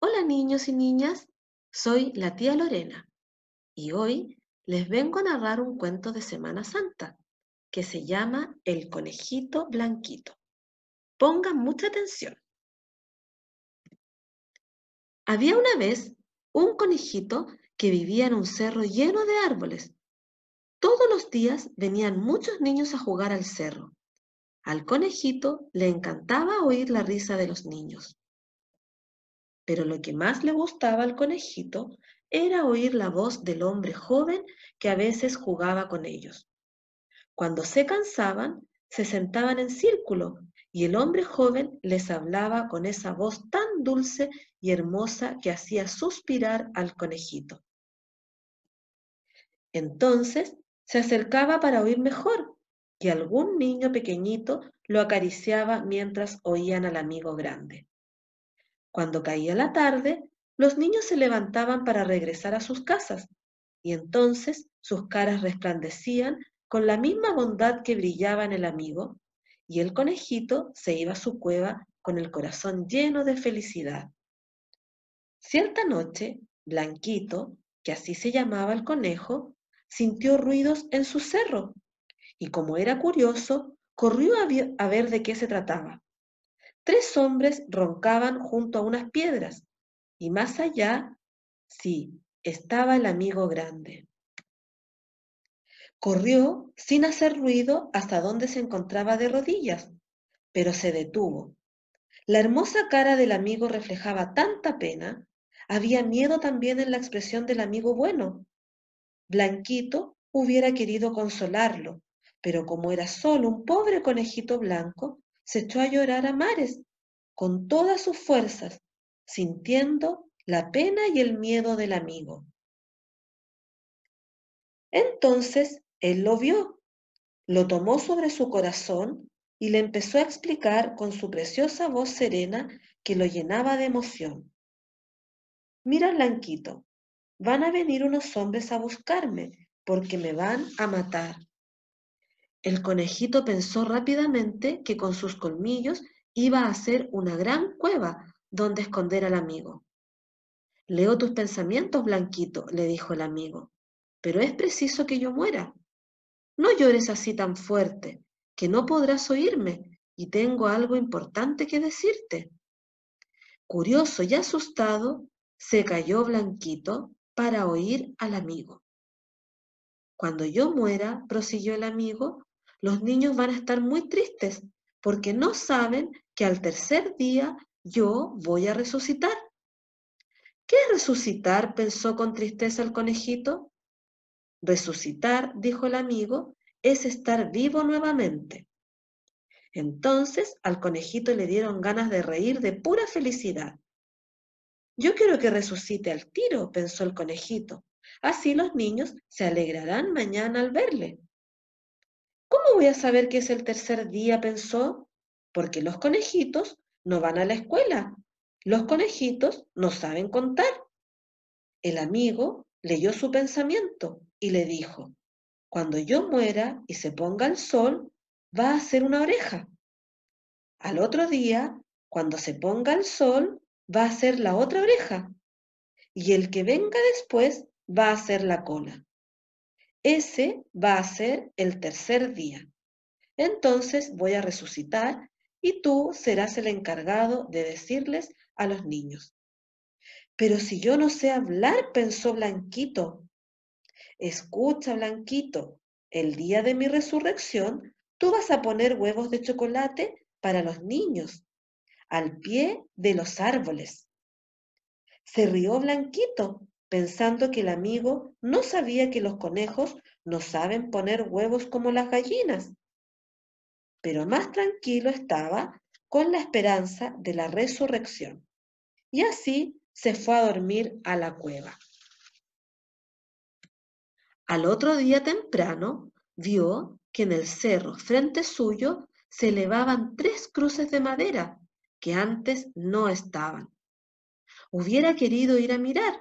Hola niños y niñas, soy la tía Lorena y hoy les vengo a narrar un cuento de Semana Santa que se llama El conejito blanquito. Pongan mucha atención. Había una vez un conejito que vivía en un cerro lleno de árboles. Todos los días venían muchos niños a jugar al cerro. Al conejito le encantaba oír la risa de los niños pero lo que más le gustaba al conejito era oír la voz del hombre joven que a veces jugaba con ellos. Cuando se cansaban, se sentaban en círculo y el hombre joven les hablaba con esa voz tan dulce y hermosa que hacía suspirar al conejito. Entonces se acercaba para oír mejor y algún niño pequeñito lo acariciaba mientras oían al amigo grande. Cuando caía la tarde, los niños se levantaban para regresar a sus casas, y entonces sus caras resplandecían con la misma bondad que brillaba en el amigo, y el conejito se iba a su cueva con el corazón lleno de felicidad. Cierta noche, Blanquito, que así se llamaba el conejo, sintió ruidos en su cerro, y como era curioso, corrió a ver de qué se trataba tres hombres roncaban junto a unas piedras, y más allá, sí, estaba el amigo grande. Corrió sin hacer ruido hasta donde se encontraba de rodillas, pero se detuvo. La hermosa cara del amigo reflejaba tanta pena, había miedo también en la expresión del amigo bueno. Blanquito hubiera querido consolarlo, pero como era solo un pobre conejito blanco, se echó a llorar a mares con todas sus fuerzas, sintiendo la pena y el miedo del amigo. Entonces él lo vio, lo tomó sobre su corazón y le empezó a explicar con su preciosa voz serena que lo llenaba de emoción. Mira, Blanquito, van a venir unos hombres a buscarme porque me van a matar. El conejito pensó rápidamente que con sus colmillos iba a hacer una gran cueva donde esconder al amigo. Leo tus pensamientos, Blanquito, le dijo el amigo, pero es preciso que yo muera. No llores así tan fuerte, que no podrás oírme, y tengo algo importante que decirte. Curioso y asustado, se cayó Blanquito para oír al amigo. Cuando yo muera, prosiguió el amigo, los niños van a estar muy tristes porque no saben que al tercer día yo voy a resucitar. ¿Qué es resucitar? pensó con tristeza el conejito. Resucitar, dijo el amigo, es estar vivo nuevamente. Entonces al conejito le dieron ganas de reír de pura felicidad. Yo quiero que resucite al tiro, pensó el conejito. Así los niños se alegrarán mañana al verle. ¿Cómo voy a saber que es el tercer día? pensó, porque los conejitos no van a la escuela. Los conejitos no saben contar. El amigo leyó su pensamiento y le dijo, cuando yo muera y se ponga el sol, va a ser una oreja. Al otro día, cuando se ponga el sol, va a ser la otra oreja. Y el que venga después va a ser la cola. Ese va a ser el tercer día. Entonces voy a resucitar y tú serás el encargado de decirles a los niños. Pero si yo no sé hablar, pensó Blanquito. Escucha, Blanquito, el día de mi resurrección tú vas a poner huevos de chocolate para los niños, al pie de los árboles. Se rió Blanquito pensando que el amigo no sabía que los conejos no saben poner huevos como las gallinas. Pero más tranquilo estaba con la esperanza de la resurrección. Y así se fue a dormir a la cueva. Al otro día temprano vio que en el cerro frente suyo se elevaban tres cruces de madera que antes no estaban. Hubiera querido ir a mirar,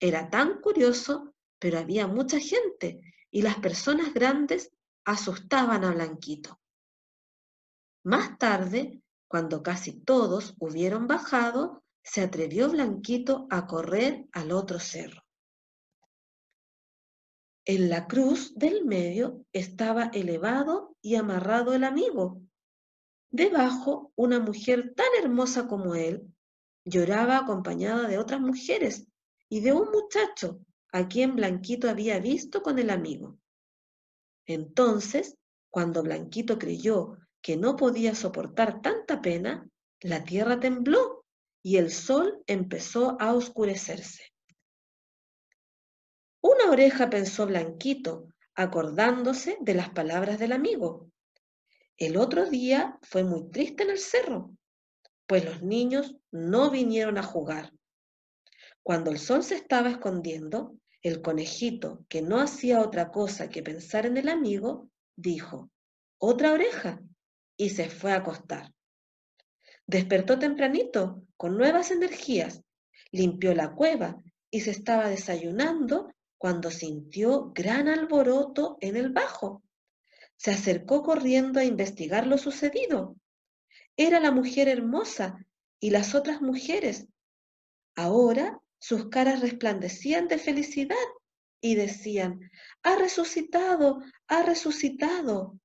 era tan curioso, pero había mucha gente y las personas grandes asustaban a Blanquito. Más tarde, cuando casi todos hubieron bajado, se atrevió Blanquito a correr al otro cerro. En la cruz del medio estaba elevado y amarrado el amigo. Debajo, una mujer tan hermosa como él lloraba acompañada de otras mujeres y de un muchacho a quien Blanquito había visto con el amigo. Entonces, cuando Blanquito creyó que no podía soportar tanta pena, la tierra tembló y el sol empezó a oscurecerse. Una oreja pensó Blanquito, acordándose de las palabras del amigo. El otro día fue muy triste en el cerro, pues los niños no vinieron a jugar. Cuando el sol se estaba escondiendo, el conejito, que no hacía otra cosa que pensar en el amigo, dijo, otra oreja, y se fue a acostar. Despertó tempranito, con nuevas energías, limpió la cueva y se estaba desayunando cuando sintió gran alboroto en el bajo. Se acercó corriendo a investigar lo sucedido. Era la mujer hermosa y las otras mujeres. Ahora sus caras resplandecían de felicidad y decían, ha resucitado, ha resucitado.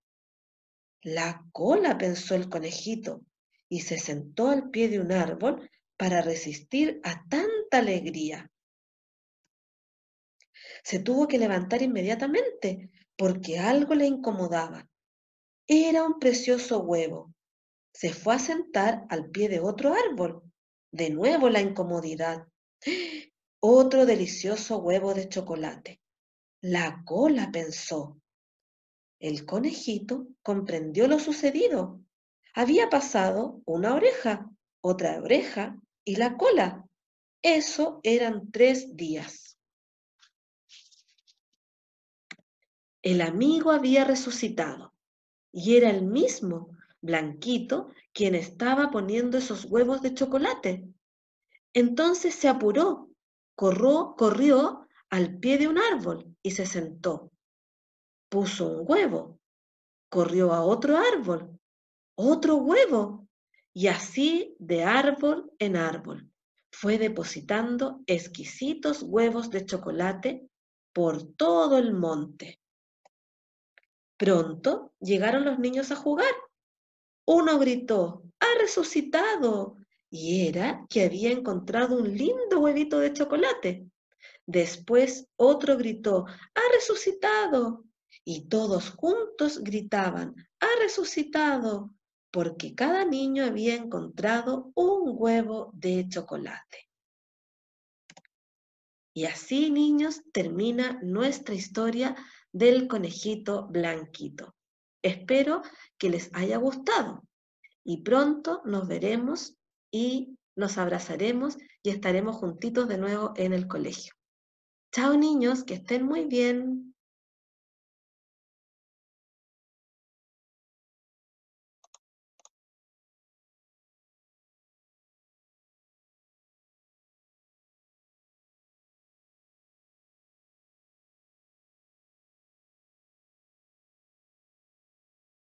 La cola, pensó el conejito, y se sentó al pie de un árbol para resistir a tanta alegría. Se tuvo que levantar inmediatamente porque algo le incomodaba. Era un precioso huevo. Se fue a sentar al pie de otro árbol. De nuevo la incomodidad. Otro delicioso huevo de chocolate. La cola pensó. El conejito comprendió lo sucedido. Había pasado una oreja, otra oreja y la cola. Eso eran tres días. El amigo había resucitado y era el mismo, Blanquito, quien estaba poniendo esos huevos de chocolate. Entonces se apuró, corrió al pie de un árbol y se sentó. Puso un huevo, corrió a otro árbol, otro huevo, y así de árbol en árbol fue depositando exquisitos huevos de chocolate por todo el monte. Pronto llegaron los niños a jugar. Uno gritó, ¡ha resucitado! y era que había encontrado un lindo huevito de chocolate. Después otro gritó, ¡ha resucitado! Y todos juntos gritaban, ¡ha resucitado! Porque cada niño había encontrado un huevo de chocolate. Y así, niños, termina nuestra historia del conejito blanquito. Espero que les haya gustado y pronto nos veremos y nos abrazaremos y estaremos juntitos de nuevo en el colegio. Chao niños, que estén muy bien.